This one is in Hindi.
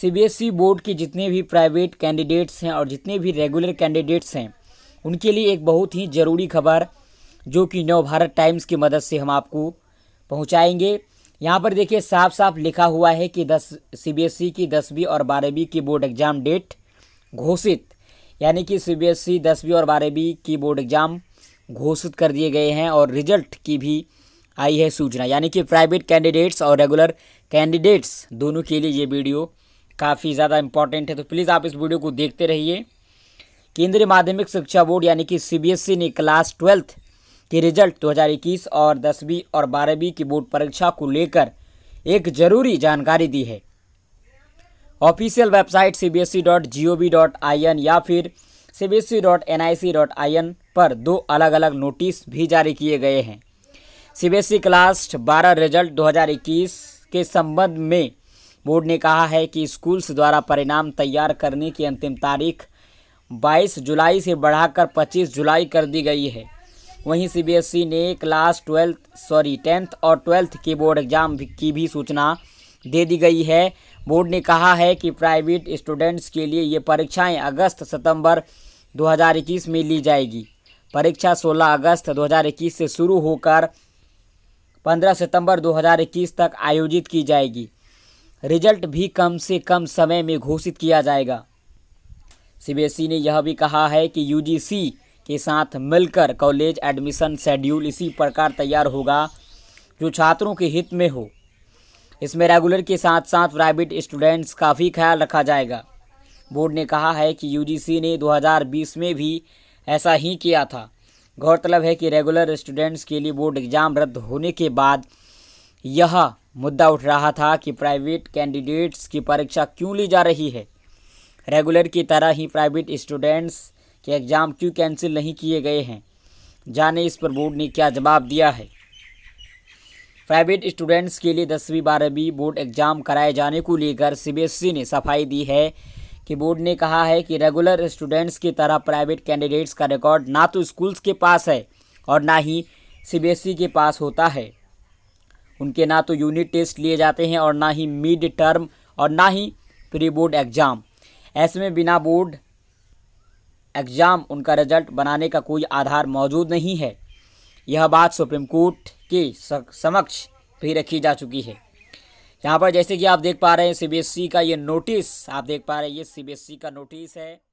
सीबीएसई बोर्ड e के जितने भी प्राइवेट कैंडिडेट्स हैं और जितने भी रेगुलर कैंडिडेट्स हैं उनके लिए एक बहुत ही ज़रूरी खबर जो कि नव भारत टाइम्स की मदद से हम आपको पहुंचाएंगे यहाँ पर देखिए साफ साफ लिखा हुआ है कि दस सीबीएसई e की दसवीं और बारहवीं की बोर्ड एग्ज़ाम डेट घोषित यानी कि सीबीएसई e दसवीं और बारहवीं की बोर्ड एग्ज़ाम घोषित कर दिए गए हैं और रिजल्ट की भी आई है सूचना यानी कि प्राइवेट कैंडिडेट्स और रेगुलर कैंडिडेट्स दोनों के लिए ये वीडियो काफ़ी ज़्यादा इंपॉर्टेंट है तो प्लीज़ आप इस वीडियो को देखते रहिए केंद्रीय माध्यमिक शिक्षा बोर्ड यानी कि सीबीएसई e ने क्लास ट्वेल्थ के रिजल्ट 2021 और दसवीं और बारहवीं की बोर्ड परीक्षा को लेकर एक जरूरी जानकारी दी है official website C B S E dot G O V dot I N या फिर C B S E dot N I C dot I N पर दो अलग अलग नोटिस भी जारी किए गए हैं C B S E class बारह रिजल्ट 2021 के संबंध में बोर्ड ने कहा है कि स्कूल्स द्वारा परिणाम तैयार करने की अंतिम तारीख 22 जुलाई से बढ़ाकर 25 जुलाई कर दी गई है वहीं सीबीएसई e ने क्लास ट्वेल्थ सॉरी टेंथ और ट्वेल्थ के बोर्ड एग्जाम की भी सूचना दे दी गई है बोर्ड ने कहा है कि प्राइवेट स्टूडेंट्स के लिए ये परीक्षाएं अगस्त सितंबर 2021 में ली जाएगी परीक्षा 16 अगस्त 2021 से शुरू होकर 15 सितंबर 2021 तक आयोजित की जाएगी रिजल्ट भी कम से कम समय में घोषित किया जाएगा सी ने यह भी कहा है कि यू के साथ मिलकर कॉलेज एडमिशन शेड्यूल इसी प्रकार तैयार होगा जो छात्रों के हित में हो इसमें रेगुलर के साथ साथ प्राइवेट स्टूडेंट्स का भी ख्याल रखा जाएगा बोर्ड ने कहा है कि यूजीसी ने 2020 में भी ऐसा ही किया था गौरतलब है कि रेगुलर स्टूडेंट्स के लिए बोर्ड एग्ज़ाम रद्द होने के बाद यह मुद्दा उठ रहा था कि प्राइवेट कैंडिडेट्स की परीक्षा क्यों ली जा रही है रेगुलर की तरह ही प्राइवेट स्टूडेंट्स के एग्ज़ाम क्यों कैंसिल नहीं किए गए हैं जाने इस पर बोर्ड ने क्या जवाब दिया है प्राइवेट स्टूडेंट्स के लिए दसवीं बारहवीं बोर्ड एग्ज़ाम कराए जाने को लेकर सीबीएसई e ने सफाई दी है कि बोर्ड ने कहा है कि रेगुलर स्टूडेंट्स की तरह प्राइवेट कैंडिडेट्स का रिकॉर्ड ना तो स्कूल्स के पास है और ना ही सी e के पास होता है उनके ना तो यूनिट टेस्ट लिए जाते हैं और ना ही मिड टर्म और ना ही प्री बोर्ड एग्ज़ाम ऐसे में बिना बोर्ड एग्ज़ाम उनका रिजल्ट बनाने का कोई आधार मौजूद नहीं है यह बात सुप्रीम कोर्ट के समक्ष भी रखी जा चुकी है यहाँ पर जैसे कि आप देख पा रहे हैं सीबीएसई e का ये नोटिस आप देख पा रहे हैं ये सीबीएसई e का नोटिस है